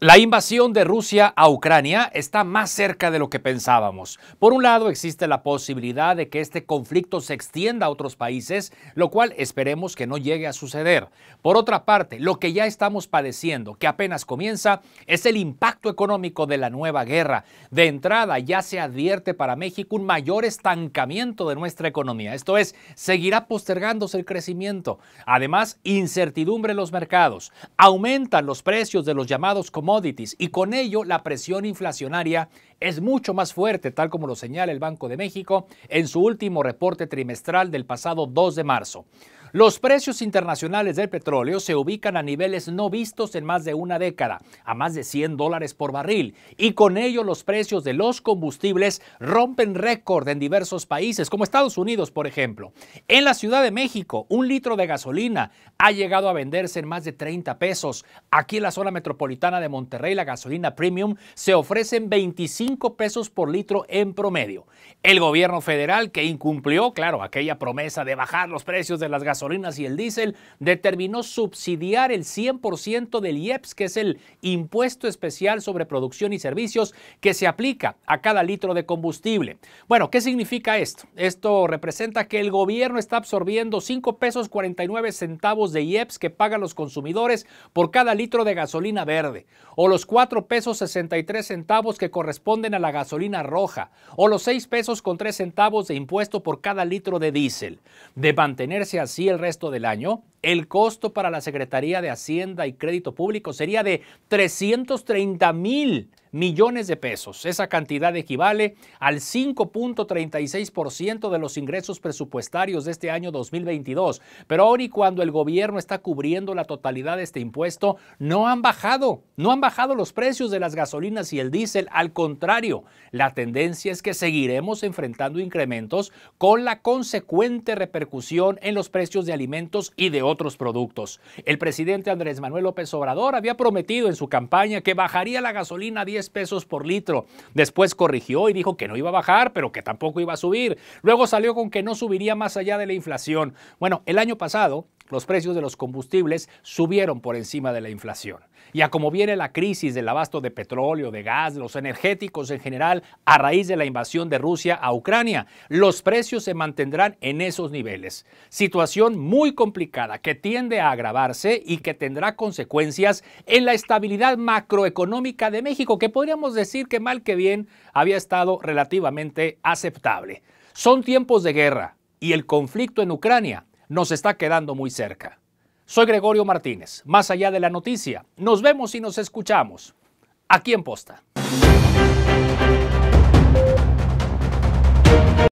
La invasión de Rusia a Ucrania está más cerca de lo que pensábamos. Por un lado, existe la posibilidad de que este conflicto se extienda a otros países, lo cual esperemos que no llegue a suceder. Por otra parte, lo que ya estamos padeciendo, que apenas comienza, es el impacto económico de la nueva guerra. De entrada, ya se advierte para México un mayor estancamiento de nuestra economía. Esto es, seguirá postergándose el crecimiento. Además, incertidumbre en los mercados. Aumentan los precios de los llamados y con ello la presión inflacionaria es mucho más fuerte, tal como lo señala el Banco de México en su último reporte trimestral del pasado 2 de marzo. Los precios internacionales del petróleo se ubican a niveles no vistos en más de una década, a más de 100 dólares por barril, y con ello los precios de los combustibles rompen récord en diversos países, como Estados Unidos, por ejemplo. En la Ciudad de México, un litro de gasolina ha llegado a venderse en más de 30 pesos. Aquí en la zona metropolitana de Monterrey, la gasolina premium se ofrece en 25 pesos por litro en promedio. El gobierno federal, que incumplió, claro, aquella promesa de bajar los precios de las gasolinas, gasolinas y el diésel, determinó subsidiar el 100% del IEPS, que es el impuesto especial sobre producción y servicios que se aplica a cada litro de combustible. Bueno, ¿qué significa esto? Esto representa que el gobierno está absorbiendo 5 pesos 49 centavos de IEPS que pagan los consumidores por cada litro de gasolina verde, o los 4 pesos 63 centavos que corresponden a la gasolina roja, o los 6 pesos con 3 centavos de impuesto por cada litro de diésel. De mantenerse así el resto del año, el costo para la Secretaría de Hacienda y Crédito Público sería de 330 mil millones de pesos. Esa cantidad equivale al 5.36% de los ingresos presupuestarios de este año 2022. Pero ahora y cuando el gobierno está cubriendo la totalidad de este impuesto, no han bajado, no han bajado los precios de las gasolinas y el diésel. Al contrario, la tendencia es que seguiremos enfrentando incrementos con la consecuente repercusión en los precios de alimentos y de otros productos. El presidente Andrés Manuel López Obrador había prometido en su campaña que bajaría la gasolina a pesos por litro. Después corrigió y dijo que no iba a bajar, pero que tampoco iba a subir. Luego salió con que no subiría más allá de la inflación. Bueno, el año pasado los precios de los combustibles subieron por encima de la inflación. Y a como viene la crisis del abasto de petróleo, de gas, de los energéticos en general, a raíz de la invasión de Rusia a Ucrania, los precios se mantendrán en esos niveles. Situación muy complicada que tiende a agravarse y que tendrá consecuencias en la estabilidad macroeconómica de México, que podríamos decir que mal que bien había estado relativamente aceptable. Son tiempos de guerra y el conflicto en Ucrania nos está quedando muy cerca. Soy Gregorio Martínez, más allá de la noticia. Nos vemos y nos escuchamos. Aquí en Posta.